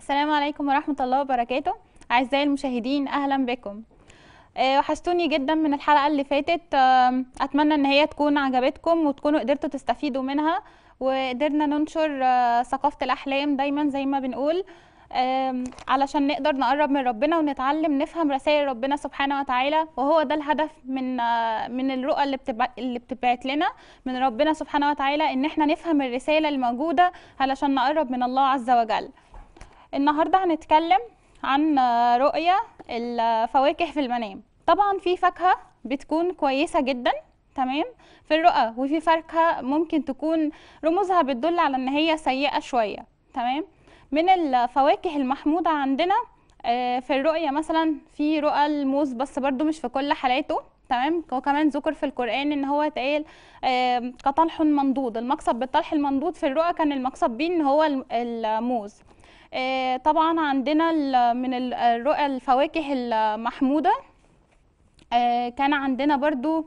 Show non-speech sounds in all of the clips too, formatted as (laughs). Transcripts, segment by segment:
السلام عليكم ورحمة الله وبركاته أعزائي المشاهدين أهلا بكم آه، وحشتوني جدا من الحلقة اللي فاتت أتمنى أن هي تكون عجبتكم وتكونوا قدرتوا تستفيدوا منها وقدرنا ننشر آه، ثقافة الأحلام دايما زي ما بنقول علشان نقدر نقرب من ربنا ونتعلم نفهم رسائل ربنا سبحانه وتعالى وهو ده الهدف من آه، من الرؤى اللي بتبعت اللي بتبعت لنا من ربنا سبحانه وتعالى ان احنا نفهم الرساله الموجوده علشان نقرب من الله عز وجل النهارده هنتكلم عن رؤية الفواكه في المنام طبعا في فاكهة بتكون كويسة جدا تمام في الرؤى وفي فاكهة ممكن تكون رموزها بتدل على ان هي سيئة شوية تمام من الفواكه المحمودة عندنا آه، في الرؤية مثلا في رؤى الموز بس برضو مش في كل حالاته تمام وكمان ذكر في القرآن ان هو اتقال آه، كطلح منضود المقصب بالطلح المنضود في الرؤى كان المقصب بيه ان هو الموز آه، طبعا عندنا من الرؤى الفواكه المحمودة آه، كان عندنا برضو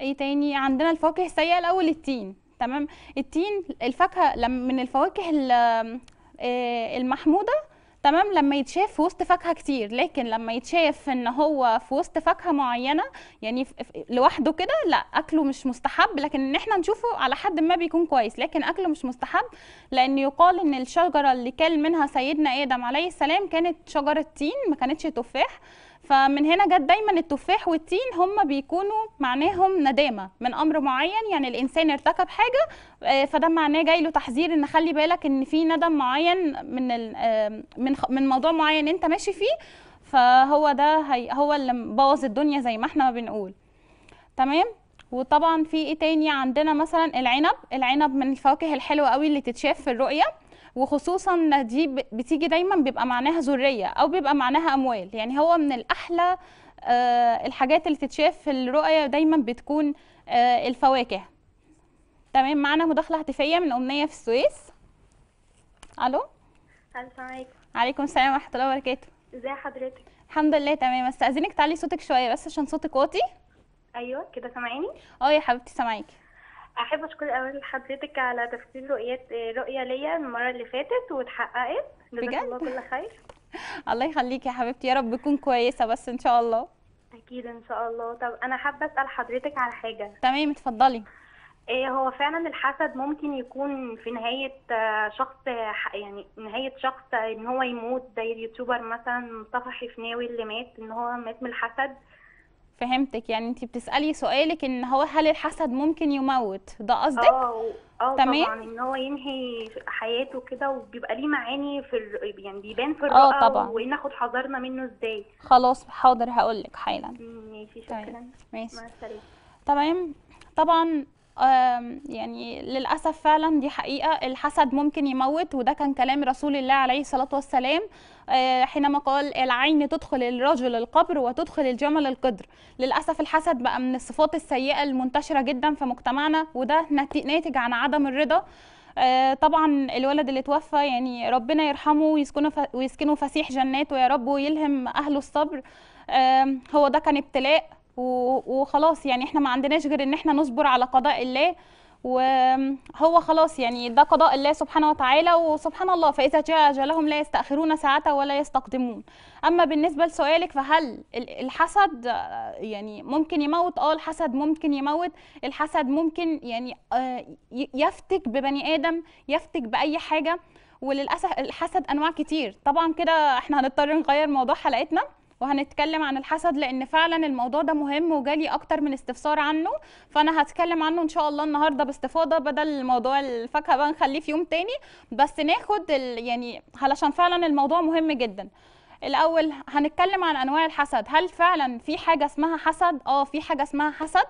ايه تاني عندنا الفواكه السيئة الاول التين تمام التين الفاكهة من الفواكه آه، المحمودة تمام لما يتشاف في وسط فاكهه كتير لكن لما يتشاف ان هو في وسط فاكهه معينه يعني لوحده كده لا اكله مش مستحب لكن ان احنا نشوفه على حد ما بيكون كويس لكن اكله مش مستحب لان يقال ان الشجره اللي كان منها سيدنا ادم عليه السلام كانت شجره تين ما كانتش تفاح فمن هنا جت دايما التفاح والتين هم بيكونوا معناهم ندامه من امر معين يعني الانسان ارتكب حاجه آه، فده معناه جاي له تحذير ان خلي بالك ان في ندم معين من آه، من من موضوع معين انت ماشي فيه فهو ده هو اللي بوظ الدنيا زي ما احنا ما بنقول تمام وطبعا في ايه تاني عندنا مثلا العنب العنب من الفواكه الحلوه قوي اللي تتشاف في الرؤيه وخصوصا دي بتيجي دايما بيبقى معناها ذريه او بيبقى معناها اموال يعني هو من الاحلى آه، الحاجات اللي تتشاف في الرؤيه دايما بتكون آه، الفواكه تمام معانا مداخله هاتفيه من امنيه في السويس الو السلام عليكم عليكم السلام ورحمه الله وبركاته ازي حضرتك الحمد لله تمام استاذنك تعلي صوتك شويه بس عشان صوتك واطي ايوه كده سامعيني اه يا حبيبتي سامعاكي احب اشكر اولا حضرتك على تفسير رؤيات رؤيه ليا المره اللي فاتت واتحققت بجد الله كل خير (laughs) الله يخليك يا حبيبتي يا رب تكون كويسه بس ان شاء الله اكيد ان شاء الله طب انا حابه اسال حضرتك على حاجه تمام اتفضلي ايه هو فعلا الحسد ممكن يكون في نهايه آه، شخص يعني نهايه شخص ان هو يموت زي اليوتيوبر مثلا مصطفى حفناوي اللي مات ان هو مات من الحسد فهمتك يعني انت بتسالي سؤالك ان هو هل الحسد ممكن يموت ده قصدك اه اه طبعا ان هو ينهي حياته كده وبيبقى ليه معاني في ال... يعني بيبان في الرؤى اه طبعا وناخد حذرنا منه ازاي خلاص حاضر هقول لك حالا ماشي طيب. شكرا ماشي مع السلامه تمام طبعا يعني للأسف فعلا دي حقيقة الحسد ممكن يموت وده كان كلام رسول الله عليه الصلاة والسلام آه، حينما قال العين تدخل الرجل القبر وتدخل الجمل القدر للأسف الحسد بقى من الصفات السيئة المنتشرة جدا في مجتمعنا وده ناتج عن عدم الرضا آه، طبعا الولد اللي توفى يعني ربنا يرحمه ويسكنه فسيح جناته يا رب ويلهم أهله الصبر هو ده كان ابتلاء وخلاص يعني احنا ما عندناش غير ان احنا نصبر على قضاء الله وهو خلاص يعني ده قضاء الله سبحانه وتعالى وسبحان الله فإذا جاء أجلهم لا يستأخرون ساعة ولا يستقدمون أما بالنسبة لسؤالك فهل الحسد يعني ممكن يموت آه الحسد ممكن يموت الحسد ممكن يعني آه، يفتك ببني آدم يفتك بأي حاجة وللأسف الحسد أنواع كتير طبعا كده احنا هنضطر نغير موضوع حلقتنا وهنتكلم عن الحسد لان فعلا الموضوع ده مهم وجالي اكتر من استفسار عنه فانا هتكلم عنه ان شاء الله النهارده باستفاضه بدل موضوع الفاكهه بقى نخليه في يوم تاني بس ناخد يعني علشان فعلا الموضوع مهم جدا الاول هنتكلم عن انواع الحسد هل فعلا في حاجه اسمها حسد اه في حاجه اسمها حسد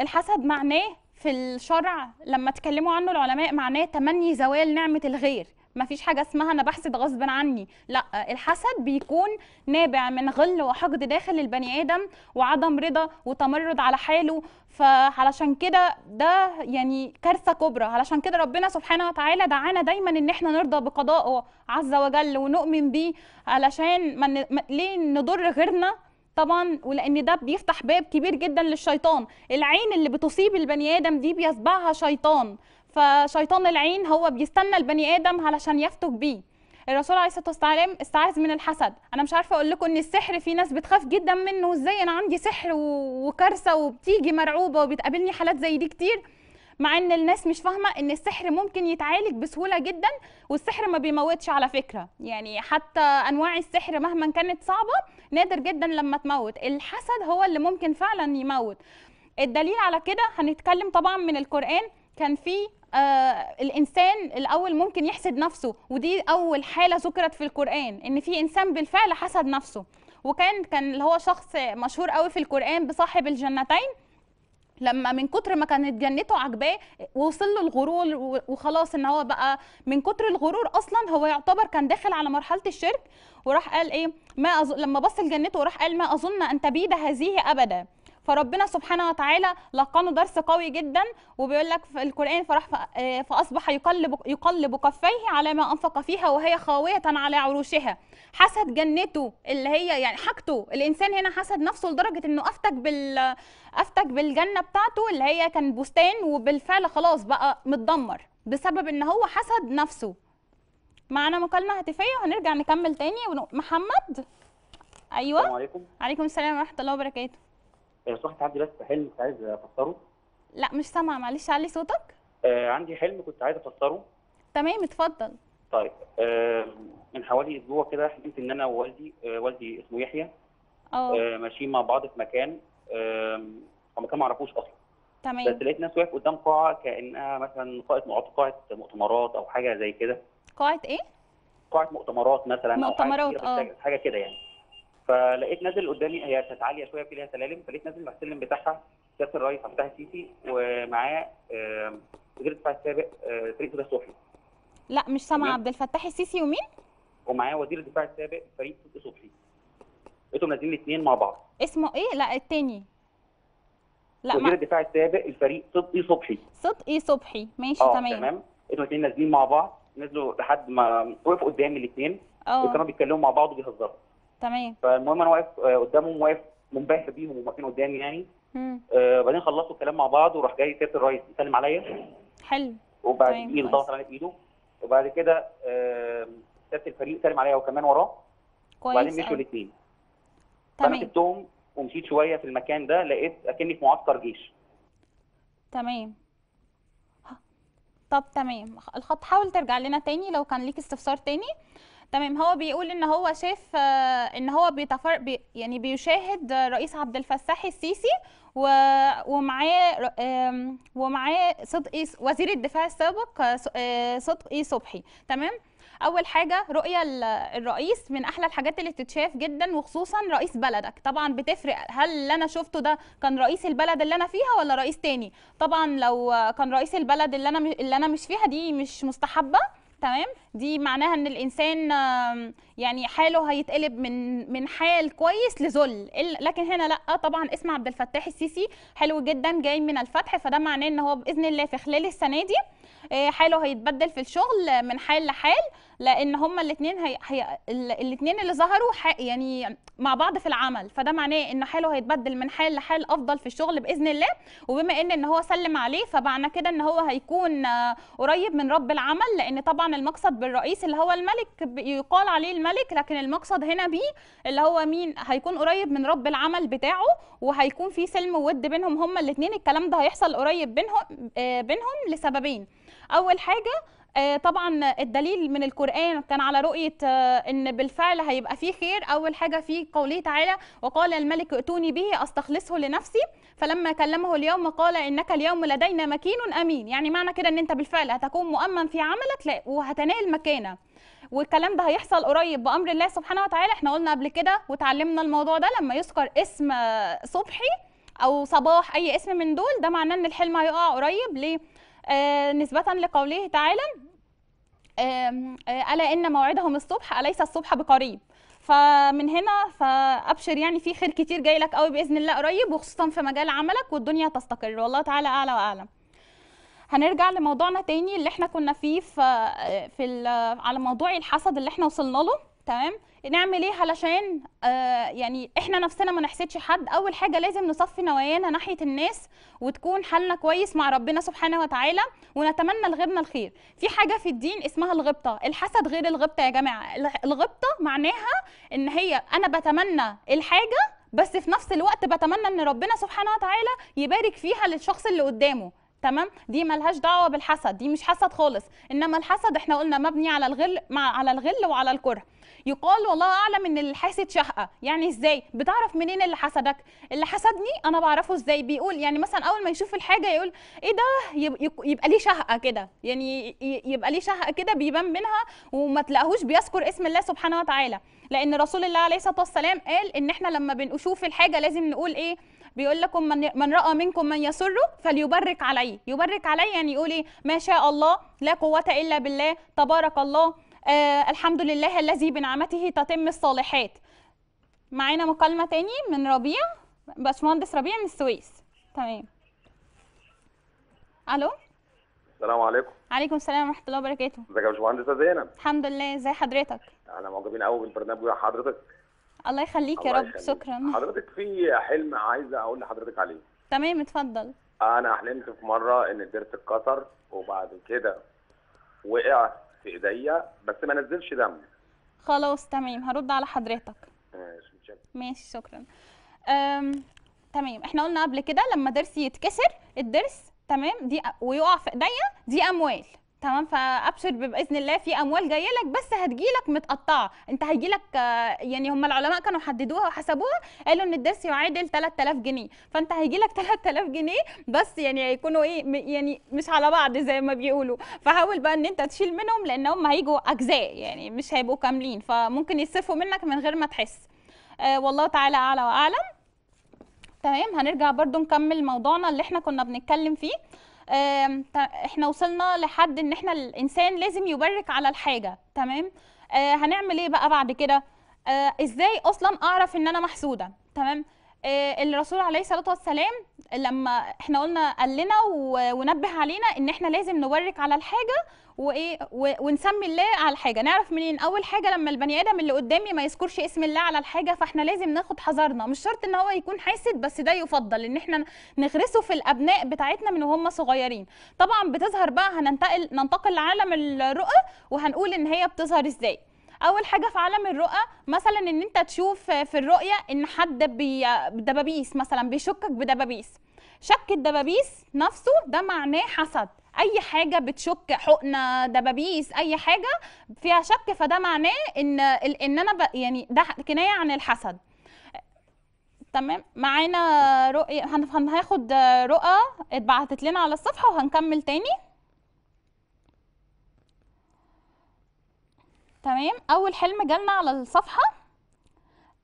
الحسد معناه في الشرع لما اتكلموا عنه العلماء معناه تمني زوال نعمه الغير ما فيش حاجه اسمها انا بحسد غصب عني لا الحسد بيكون نابع من غل وحقد داخل البني ادم وعدم رضا وتمرد على حاله فعلشان كده ده يعني كارثه كبرى علشان كده ربنا سبحانه وتعالى دعانا دايما ان احنا نرضى بقضائه عز وجل ونؤمن بيه علشان ما ليه نضر غيرنا طبعا ولان ده بيفتح باب كبير جدا للشيطان العين اللي بتصيب البني ادم دي بيسبعها شيطان فشيطان العين هو بيستنى البني ادم علشان يفتك بيه الرسول عليه الصلاه والسلام استعاذ من الحسد انا مش عارفه اقول لكم ان السحر في ناس بتخاف جدا منه ازاي انا عندي سحر وكارثه وبتيجي مرعوبه وبتقابلني حالات زي دي كتير مع ان الناس مش فاهمه ان السحر ممكن يتعالج بسهوله جدا والسحر ما بيموتش على فكره يعني حتى انواع السحر مهما كانت صعبه نادر جدا لما تموت الحسد هو اللي ممكن فعلا يموت الدليل على كده هنتكلم طبعا من القران كان في آه الانسان الاول ممكن يحسد نفسه ودي اول حاله ذكرت في القران ان في انسان بالفعل حسد نفسه وكان كان اللي هو شخص مشهور قوي في القران بصاحب الجنتين لما من كتر ما كانت جنته عجباه وصل له الغرور وخلاص ان هو بقى من كتر الغرور اصلا هو يعتبر كان داخل على مرحله الشرك وراح قال ايه ما أظ... لما بص لجنته وراح قال ما اظن ان تبيد هذه ابدا فربنا سبحانه وتعالى لقنه درس قوي جدا وبيقول لك في القران فراح آه، فاصبح يقلب يقلب كفيه على ما انفق فيها وهي خاويه على عروشها حسد جنته اللي هي يعني حاجته الانسان هنا حسد نفسه لدرجه انه افتك بال افتك بالجنه بتاعته اللي هي كان بستان وبالفعل خلاص بقى متدمر بسبب ان هو حسد نفسه معانا مكالمه هاتفيه وهنرجع نكمل تاني محمد ايوه السلام عليكم وعليكم السلام ورحمه الله وبركاته لو آه، سمحت عندي بس حلم كنت عايز افسره لا مش سامعه معلش علي صوتك آه عندي حلم كنت عايز افسره تمام اتفضل طيب آه من حوالي اسبوع كده حلمت ان انا ووالدي آه والدي اسمه يحيى اه, آه، ماشيين مع بعض في مكان آه مكان ما اعرفوش اصلا تمام بس لقيت ناس واقف قدام قاعه كانها مثلا قاعه قاعه مؤتمرات او حاجه زي كده قاعه ايه؟ قاعه مؤتمرات مثلا مؤتمرات اه حاجه كده يعني فلقيت نازل قدامي هي كانت عاليه شويه في ليها سلالم فلقيت نازل مع السلم بتاعها كابتن رئيس عبد الفتاح السيسي ومعاه مدير الدفاع السابق آه، فريق سوده صوفي لا مش سامع عبد الفتاح السيسي ومين؟ ومعاه وزير الدفاع السابق فريق سوده صوفي لقيتهم نازلين الاثنين مع بعض اسمه ايه؟ لا الثاني لا وزير الدفاع السابق الفريق صدقي صبحي صدقي صبحي ماشي تمام اه تمام لقيتهم الاثنين نازلين مع بعض نزلوا لحد ما وقفوا قدامي الاثنين اه وكانوا بيتكلموا مع بعض وبيهزروا تمام فالمهم انا واقف آه، قدامهم واقف منبهر بيهم وواقفين واقفين قدامي يعني وبعدين آه، خلصوا الكلام مع بعض وراح جاي سياده الرئيس يسلم عليا حلو وبعدين إيه، ضغط على ايده وبعد كده سياده الفريق سلم عليا وكمان وراه كويس وبعدين مشوا الاثنين تمام فانا سبتهم ومشيت شويه في المكان ده لقيت اكني في معسكر جيش تمام طب تمام الخط حاول ترجع لنا تاني لو كان ليك استفسار تاني تمام هو بيقول ان هو شاف آه، ان هو بيتفر بي يعني بيشاهد رئيس عبد الفتاح السيسي ومعاه ومعاه صدقي وزير الدفاع السابق آه، آه، صدقي إيه صبحي تمام اول حاجه رؤيه الرئيس من احلى الحاجات اللي بتتشاف جدا وخصوصا رئيس بلدك طبعا بتفرق هل اللي انا شفته ده كان رئيس البلد اللي انا فيها ولا رئيس تاني طبعا لو كان رئيس البلد اللي انا اللي انا مش فيها دي مش مستحبه تمام دي معناها ان الانسان يعني حاله هيتقلب من من حال كويس لذل لكن هنا لا طبعا اسم عبد الفتاح السيسي حلو جدا جاي من الفتح فده معناه ان هو باذن الله في خلال السنه دي آه، حاله هيتبدل في الشغل من حال لحال لان هما الاثنين الاثنين اللي ظهروا يعني مع بعض في العمل فده معناه ان حاله هيتبدل من حال لحال افضل في الشغل باذن الله وبما ان ان هو سلم عليه فمعنى كده ان هو هيكون آه، قريب من رب العمل لان طبعا المقصد بالرئيس اللي هو الملك يقال عليه الملك لكن المقصد هنا بيه اللي هو مين هيكون قريب من رب العمل بتاعه وهيكون في سلم وود بينهم هما الاثنين الكلام ده هيحصل قريب بينهم آه، بينهم لسببين اول حاجه آه، طبعا الدليل من القرآن كان على رؤية آه، أن بالفعل هيبقى فيه خير أول حاجة في قوله تعالى وقال الملك ائتوني به أستخلصه لنفسي فلما كلمه اليوم قال انك اليوم لدينا مكين امين يعني معنى كده ان انت بالفعل هتكون مؤمن في عملك وهتنال مكانه والكلام ده هيحصل قريب بامر الله سبحانه وتعالى احنا قلنا قبل كده وتعلمنا الموضوع ده لما يذكر اسم صبحي او صباح اي اسم من دول ده معناه ان الحلم هيقع قريب ليه آه نسبه لقوله تعالى آه آه الا ان موعدهم الصبح اليس الصبح بقريب فمن هنا فابشر يعني في خير كتير جاي لك قوي باذن الله قريب وخصوصا في مجال عملك والدنيا تستقر والله تعالى اعلى واعلم هنرجع لموضوعنا تاني اللي احنا كنا فيه في, في على موضوع الحسد اللي احنا وصلنا له تمام نعمل ايه علشان آه يعني احنا نفسنا ما نحسدش حد اول حاجه لازم نصفي نوايانا ناحيه الناس وتكون حالنا كويس مع ربنا سبحانه وتعالى ونتمنى لغيرنا الخير في حاجه في الدين اسمها الغبطه الحسد غير الغبطه يا جماعه الغبطه معناها ان هي انا بتمنى الحاجه بس في نفس الوقت بتمنى ان ربنا سبحانه وتعالى يبارك فيها للشخص اللي قدامه تمام دي ملهاش دعوه بالحسد دي مش حسد خالص انما الحسد احنا قلنا مبني على الغل مع على الغل وعلى الكره يقال والله اعلم ان الحاسد شهقه يعني ازاي بتعرف منين اللي حسدك اللي حسدني انا بعرفه ازاي بيقول يعني مثلا اول ما يشوف الحاجه يقول ايه ده يبقى ليه شهقه كده يعني يبقى ليه شهقه كده بيبان منها وما تلاقيهوش بيذكر اسم الله سبحانه وتعالى لان رسول الله عليه الصلاه والسلام قال ان احنا لما بنشوف الحاجه لازم نقول ايه بيقول لكم من, من راى منكم من يسره فليبرك عليه يبرك عليه يعني يقول ايه ما شاء الله لا قوه الا بالله تبارك الله آه الحمد لله الذي بنعمته تتم الصالحات معانا مكالمه تاني من ربيع باشمهندس ربيع من السويس تمام الو السلام عليكم عليكم السلام ورحمه الله وبركاته ازيك يا باشمهندسه زينب الحمد لله ازي حضرتك انا معجبين قوي بالبرنامج حضرتك الله يخليك يا رب شكرا حضرتك في حلم عايزه اقول لحضرتك عليه تمام اتفضل انا حلمت في مره ان الضرس اتكسر وبعد كده وقع في ايديا بس ما نزلش دم خلاص تمام هرد على حضرتك ماشي ماشي شكرا أم... تمام احنا قلنا قبل كده لما ضرسي يتكسر الضرس تمام دي ويقع في ايديا دي اموال تمام فابشر باذن الله في اموال جايه لك بس هتجي لك متقطعه انت هيجي لك آه، يعني هم العلماء كانوا حددوها وحسبوها قالوا ان الدرس يعادل 3000 جنيه فانت هيجي لك 3000 جنيه بس يعني هيكونوا ايه يعني مش على بعض زي ما بيقولوا فحاول بقى ان انت تشيل منهم لان هم هيجوا اجزاء يعني مش هيبقوا كاملين فممكن يصرفوا منك من غير ما تحس آه والله تعالى اعلى واعلم تمام هنرجع برضو نكمل موضوعنا اللي احنا كنا بنتكلم فيه احنا وصلنا لحد ان احنا الانسان لازم يبرك على الحاجه تمام آه هنعمل ايه بقى بعد كده آه ازاي اصلا اعرف ان انا محسوده تمام آه الرسول عليه الصلاه والسلام لما احنا قلنا قال لنا ونبه علينا ان احنا لازم نورك على الحاجه وايه ونسمي الله على الحاجه نعرف منين اول حاجه لما البني ادم اللي قدامي ما يذكرش اسم الله على الحاجه فاحنا لازم ناخد حذرنا مش شرط ان هو يكون حاسد بس ده يفضل ان احنا نغرسه في الابناء بتاعتنا من وهم صغيرين طبعا بتظهر بقى هننتقل ننتقل لعالم الرؤى وهنقول ان هي بتظهر ازاي اول حاجه في عالم الرؤى مثلا ان انت تشوف في الرؤيه ان حد بدبابيس دبابيس مثلا بيشكك بدبابيس شك الدبابيس نفسه ده معناه حسد اي حاجه بتشك حقنه دبابيس اي حاجه فيها شك فده معناه ان ان انا ب... يعني ده كنايه عن الحسد تمام معانا رؤيه هناخد رؤى اتبعتت لنا على الصفحه وهنكمل تاني تمام اول حلم جالنا على الصفحه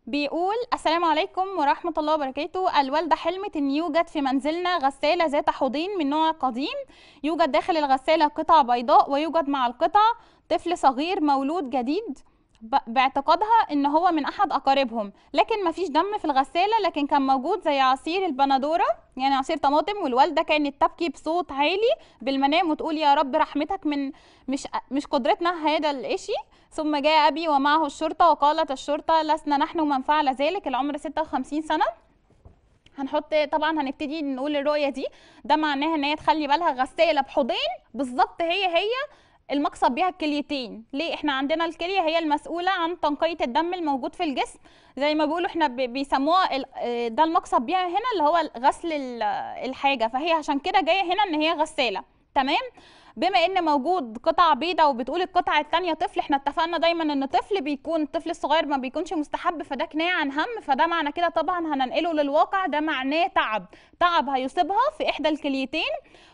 بيقول السلام عليكم ورحمة الله وبركاته الوالدة حلمت أن يوجد في منزلنا غسالة ذات حوضين من نوع قديم يوجد داخل الغسالة قطع بيضاء ويوجد مع القطع طفل صغير مولود جديد باعتقادها ان هو من احد اقاربهم لكن مفيش دم في الغساله لكن كان موجود زي عصير البندوره يعني عصير طماطم والوالده كانت تبكي بصوت عالي بالمنام وتقول يا رب رحمتك من مش مش قدرتنا هذا الاشي ثم جاء أبي ومعه الشرطة وقالت الشرطة لسنا نحن من فعل ذلك العمر 56 سنة هنحط طبعا هنبتدي نقول الرؤية دي ده معناها ان هي تخلي بالها غسالة بحوضين بالظبط هي هي المقصد بيها الكليتين ليه احنا عندنا الكليه هي المسؤوله عن تنقيه الدم الموجود في الجسم زي ما بيقولوا احنا بيسموها آه، ده المقصد بيها هنا اللي هو غسل الحاجه فهي عشان كده جايه هنا ان هي غساله تمام بما ان موجود قطع بيضة وبتقول القطعه الثانيه طفل احنا اتفقنا دايما ان طفل بيكون الطفل الصغير ما بيكونش مستحب فده كنايه عن هم فده معنى كده طبعا هننقله للواقع ده معناه تعب تعب هيصيبها في احدى الكليتين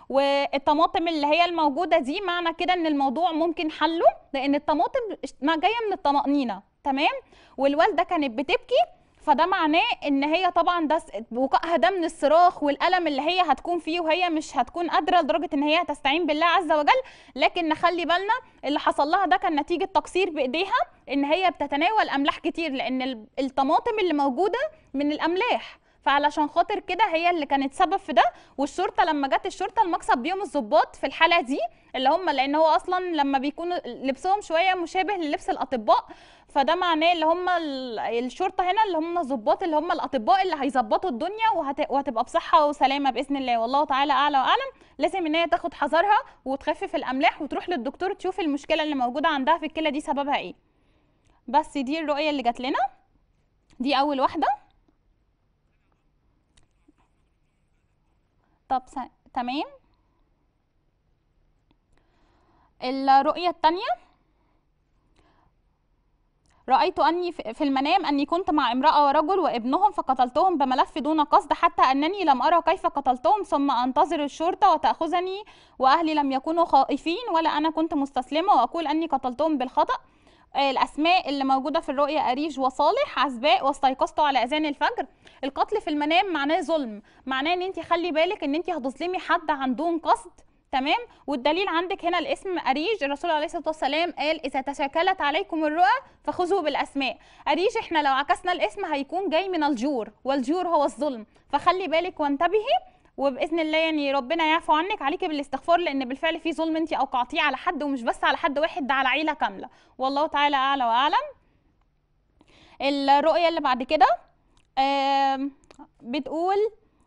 والطماطم اللي هي الموجوده دي معنى كده ان الموضوع ممكن حله لان الطماطم ما جايه من الطمانينه تمام والوالده كانت بتبكي فده معناه ان هي طبعا ده بقائها ده من الصراخ والالم اللي هي هتكون فيه وهي مش هتكون قادره لدرجه ان هي هتستعين بالله عز وجل لكن نخلي بالنا اللي حصل لها ده كان نتيجه تقصير بايديها ان هي بتتناول املاح كتير لان الطماطم اللي موجوده من الاملاح فعلشان خاطر كده هي اللي كانت سبب في ده والشرطه لما جت الشرطه المقصد بيهم الظباط في الحاله دي اللي هم لان هو اصلا لما بيكونوا لبسهم شويه مشابه للبس الاطباء فده معناه اللي هم الشرطه هنا اللي هم الظباط اللي هم الاطباء اللي هيظبطوا الدنيا وهت... وهتبقى بصحه وسلامه باذن الله والله تعالى اعلى واعلم لازم ان هي تاخد حذرها وتخفف الاملاح وتروح للدكتور تشوف المشكله اللي موجوده عندها في الكلى دي سببها ايه بس دي الرؤيه اللي جات لنا دي اول واحده طب س... تمام الرؤية الثانية رأيت أني في المنام أني كنت مع امرأة ورجل وابنهم فقتلتهم بملف دون قصد حتى أنني لم أرى كيف قتلتهم ثم أنتظر الشرطة وتأخذني وأهلي لم يكونوا خائفين ولا أنا كنت مستسلمة وأقول أني قتلتهم بالخطأ الأسماء اللي موجودة في الرؤية أريج وصالح عزباء واستيقظت على أذان الفجر القتل في المنام معناه ظلم معناه ان انت خلي بالك ان انت هتظلمي حد عن دون قصد تمام والدليل عندك هنا الاسم اريج الرسول عليه الصلاه والسلام قال اذا تشكلت عليكم الرؤى فخذوا بالاسماء اريج احنا لو عكسنا الاسم هيكون جاي من الجور والجور هو الظلم فخلي بالك وانتبهي وباذن الله يعني ربنا يعفو عنك عليكي بالاستغفار لان بالفعل في ظلم انت اوقعتيه على حد ومش بس على حد واحد ده على عيله كامله والله تعالى اعلى واعلم الرؤيه اللي بعد كده بتقول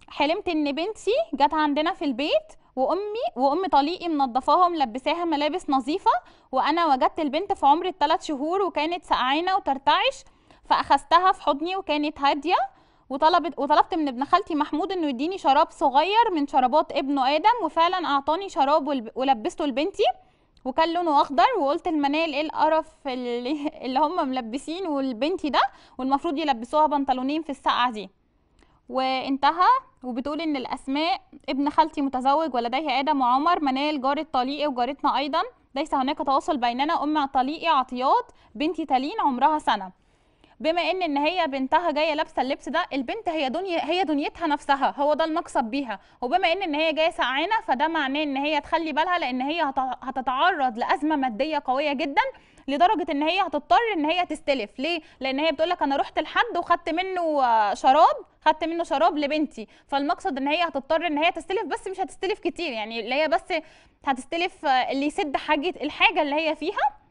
حلمت ان بنتي جت عندنا في البيت وامي وام طليقي منضفاها وملبساها ملابس نظيفه وانا وجدت البنت في عمر الثلاث شهور وكانت سقعانه وترتعش فاخذتها في حضني وكانت هاديه وطلبت وطلبت من ابن خالتي محمود انه يديني شراب صغير من شرابات ابنه ادم وفعلا اعطاني شراب ولبسته لبنتي وكان لونه اخضر وقلت المنال ايه القرف اللي, (laughs) اللي هم ملبسين والبنتي ده والمفروض يلبسوها بنطلونين في السقعه دي وانتهى وبتقول ان الاسماء ابن خالتي متزوج ولديه ادم وعمر منال جاره طليقي وجارتنا ايضا ليس هناك تواصل بيننا ام طليقي عطيات بنتي تالين عمرها سنه بما ان ان هي بنتها جايه لابسه اللبس ده البنت هي دنيا هي دنيتها نفسها هو ده المقصد بيها وبما ان ان هي جايه سقعانه فده معناه ان هي تخلي بالها لان هي هتتعرض لازمه ماديه قويه جدا لدرجه ان هي هتضطر ان هي تستلف ليه لان هي بتقول لك انا رحت لحد وخدت منه شراب خدت منه شراب لبنتي فالمقصد ان هي هتضطر ان هي تستلف بس مش هتستلف كتير يعني اللي هي بس هتستلف اللي يسد حاجه الحاجه اللي هي فيها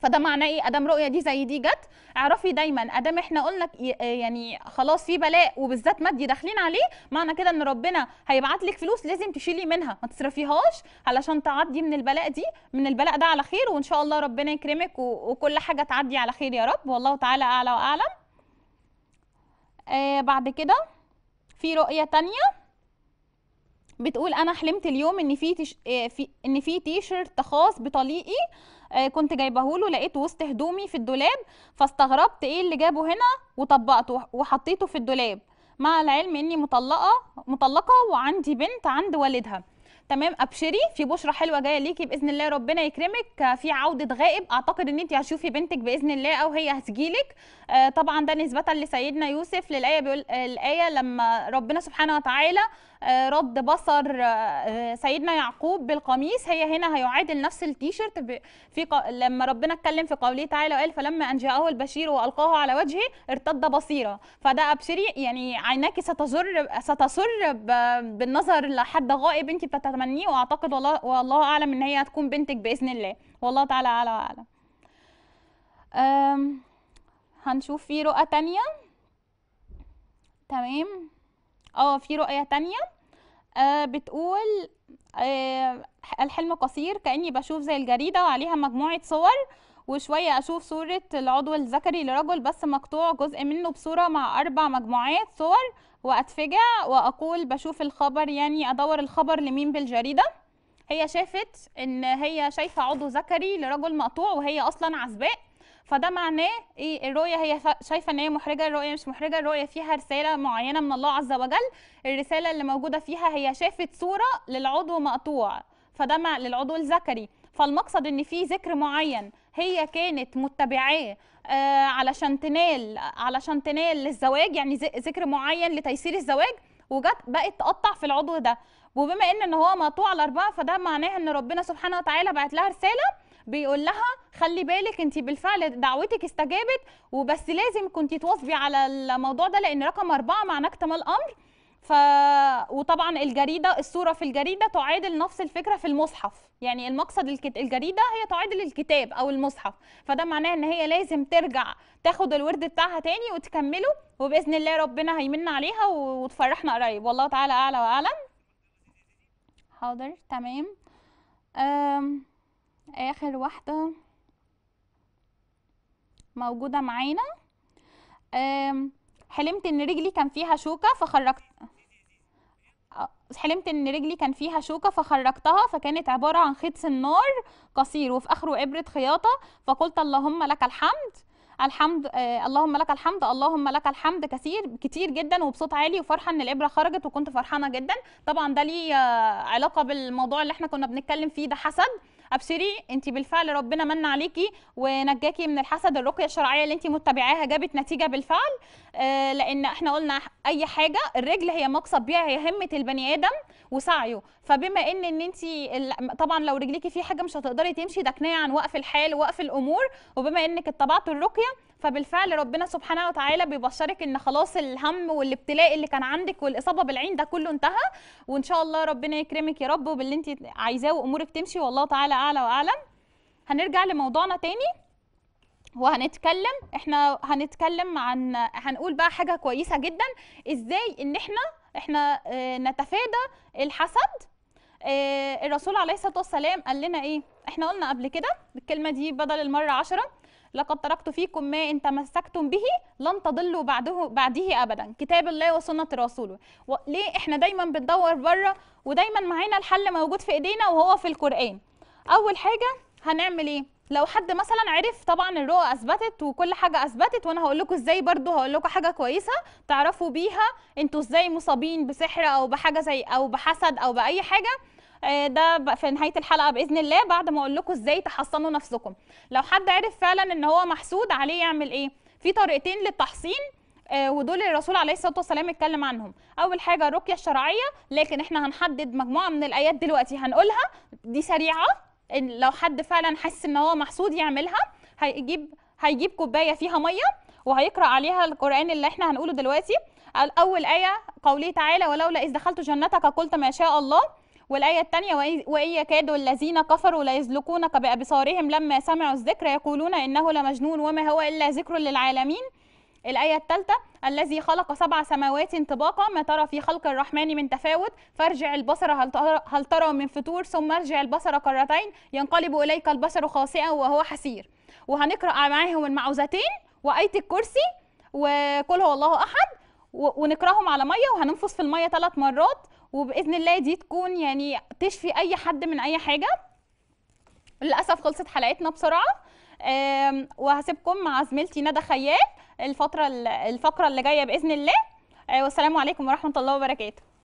فده معناه ايه ادام رؤيه دي زي دي جت اعرفي دايما ادام احنا قلنا يعني خلاص في بلاء وبالذات مادي داخلين عليه معنى كده ان ربنا هيبعت لك فلوس لازم تشيلي منها ما تصرفيهاش علشان تعدي من البلاء دي من البلاء ده على خير وان شاء الله ربنا يكرمك وكل حاجه تعدي على خير يا رب والله تعالى اعلى واعلم آه بعد كده في رؤيه تانية بتقول انا حلمت اليوم ان في تش... آه في... ان في تيشرت خاص بطليقي آه، كنت جايبه له لقيته وسط هدومي في الدولاب فاستغربت ايه اللي جابه هنا وطبقته وحطيته في الدولاب مع العلم اني مطلقه مطلقه وعندي بنت عند والدها تمام ابشري في بشره حلوه جايه ليكي باذن الله ربنا يكرمك آه، في عوده غائب اعتقد ان انت هتشوفي بنتك باذن الله او هي هتجيلك آه، طبعا ده نسبه لسيدنا يوسف للايه بيقول الايه لما ربنا سبحانه وتعالى آه، رد بصر آه، آه، سيدنا يعقوب بالقميص هي هنا هيعادل نفس التيشيرت في ق... لما ربنا اتكلم في قوله تعالى وقال فلما ان جاءه البشير والقاه على وجهه ارتد بصيره فده ابشري يعني عيناك ستزر ستصر ب... بالنظر لحد غائب انت بتتمنيه واعتقد والله والله اعلم ان هي هتكون بنتك باذن الله والله تعالى اعلى واعلم هنشوف في رؤى تانية تمام اه في رؤية تانية آه بتقول آه الحلم قصير كأني بشوف زي الجريدة وعليها مجموعة صور وشوية أشوف صورة العضو الذكري لرجل بس مقطوع جزء منه بصورة مع أربع مجموعات صور وأتفجع وأقول بشوف الخبر يعني أدور الخبر لمين بالجريدة هي شافت إن هي شايفة عضو ذكري لرجل مقطوع وهي أصلا عزباء فده معناه ايه الرؤيه هي شايفه ان هي محرجه الرؤيه مش محرجه الرؤيه فيها رساله معينه من الله عز وجل الرساله اللي موجوده فيها هي شافت صوره للعضو مقطوع فده مع للعضو الذكري فالمقصد ان في ذكر معين هي كانت متبعاه آه، علشان تنال علشان تنال للزواج يعني ذكر معين لتيسير الزواج وجت بقت تقطع في العضو ده وبما ان ان هو مقطوع الاربعه فده معناه ان ربنا سبحانه وتعالى بعت لها رساله بيقول لها خلي بالك انت بالفعل دعوتك استجابت وبس لازم كنت تواظبي على الموضوع ده لان رقم أربعة معناه اكتمال امر ف وطبعا الجريده الصوره في الجريده تعادل نفس الفكره في المصحف يعني المقصد الكت... الجريده هي تعادل الكتاب او المصحف فده معناه ان هي لازم ترجع تاخد الورد بتاعها تاني وتكمله وباذن الله ربنا هيمن عليها وتفرحنا قريب والله تعالى اعلى واعلم حاضر تمام أم... اخر واحدة موجودة معانا حلمت ان رجلي كان فيها شوكة فخرجت آه، حلمت ان رجلي كان فيها شوكة فخرجتها فكانت عبارة عن خيط سنار قصير وفي اخره ابرة خياطة فقلت اللهم لك الحمد الحمد آه اللهم لك الحمد اللهم لك الحمد كثير كتير جدا وبصوت عالي وفرحه ان الابره خرجت وكنت فرحانه جدا طبعا ده ليه آه علاقه بالموضوع اللي احنا كنا بنتكلم فيه ده حسد ابشري انت بالفعل ربنا من عليكي ونجاكي من الحسد الرقيه الشرعيه اللي انت متبعاها جابت نتيجه بالفعل آه، لان احنا قلنا اي حاجه الرجل هي مقصد بيها هي همه البني ادم وسعيه فبما ان ان انت طبعا لو رجليكي في حاجه مش هتقدري تمشي ده كنايه عن وقف الحال ووقف الامور وبما انك اتبعت الرقيه فبالفعل ربنا سبحانه وتعالى بيبشرك ان خلاص الهم والابتلاء اللي كان عندك والاصابه بالعين ده كله انتهى وان شاء الله ربنا يكرمك يا رب وباللي انت عايزاه وامورك تمشي والله تعالى اعلى واعلم هنرجع لموضوعنا تاني وهنتكلم احنا هنتكلم عن هنقول بقى حاجه كويسه جدا ازاي ان احنا احنا آه، نتفادى الحسد آه، الرسول عليه الصلاه والسلام قال لنا ايه احنا قلنا قبل كده الكلمه دي بدل المره عشرة لقد تركت فيكم ما ان تمسكتم به لن تضلوا بعده بعده ابدا كتاب الله وسنه رسوله ليه احنا دايما بندور بره ودايما معانا الحل موجود في ايدينا وهو في القران اول حاجه هنعمل ايه لو حد مثلا عرف طبعا الرؤى اثبتت وكل حاجه اثبتت وانا هقول لكم ازاي برده هقول لكم حاجه كويسه تعرفوا بيها انتوا ازاي مصابين بسحر او بحاجه زي او بحسد او باي حاجه آه، ده في نهايه الحلقه باذن الله بعد ما اقول لكم ازاي تحصنوا نفسكم لو حد عرف فعلا ان هو محسود عليه يعمل ايه في طريقتين للتحصين آه، ودول الرسول عليه الصلاه والسلام اتكلم عنهم اول حاجه الرقيه الشرعيه لكن احنا هنحدد مجموعه من الايات دلوقتي هنقولها دي سريعه لو حد فعلا حاسس ان هو محسود يعملها هيجيب هيجيب كوبايه فيها ميه وهيقرا عليها القران اللي احنا هنقوله دلوقتي اول ايه قوله تعالى ولولا اذ دخلت جنتك قلت ما شاء الله والايه الثانيه وان يكاد الذين كفروا ليزلقونك بابصارهم لما سمعوا الذكر يقولون انه لمجنون وما هو الا ذكر للعالمين الآية الثالثة الذي خلق سبع سماوات طباقا ما ترى في خلق الرحمن من تفاوت فارجع البصر هل ترى, هل ترى من فتور ثم ارجع البصر قرتين ينقلب إليك البصر خاصئا وهو حسير وهنقرأ معاهم المعوذتين وآية الكرسي وكل هو الله أحد ونقراهم على مية وهننفص في المية ثلاث مرات وبإذن الله دي تكون يعني تشفي أي حد من أي حاجة للأسف خلصت حلقتنا بسرعة وهسيبكم مع زميلتي ندى خيال الفتره الفقره اللي جايه باذن الله آه، والسلام عليكم ورحمه الله وبركاته